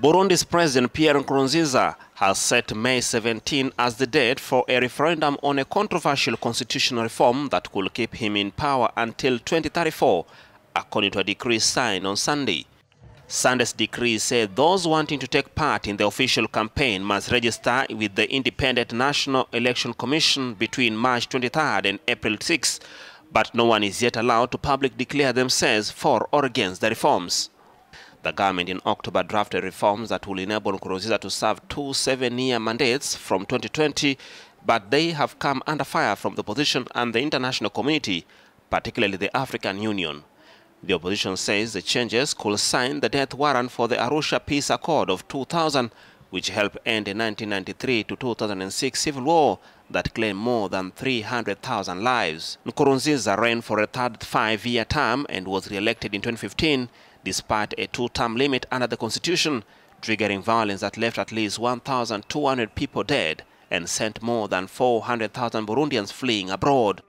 Burundi's President Pierre Nkurunziza has set May 17 as the date for a referendum on a controversial constitutional reform that could keep him in power until 2034, according to a decree signed on Sunday. Sunday's decree said those wanting to take part in the official campaign must register with the Independent National Election Commission between March 23rd and April 6, but no one is yet allowed to publicly declare themselves for or against the reforms. The government in October drafted reforms that will enable Nkurunziza to serve two seven-year mandates from 2020, but they have come under fire from the opposition and the international community, particularly the African Union. The opposition says the changes could sign the death warrant for the Arusha Peace Accord of 2000, which helped end the 1993 to 2006 civil war that claimed more than 300,000 lives. Nkurunziza ran for a third five-year term and was re-elected in 2015 despite a two-term limit under the constitution, triggering violence that left at least 1,200 people dead and sent more than 400,000 Burundians fleeing abroad.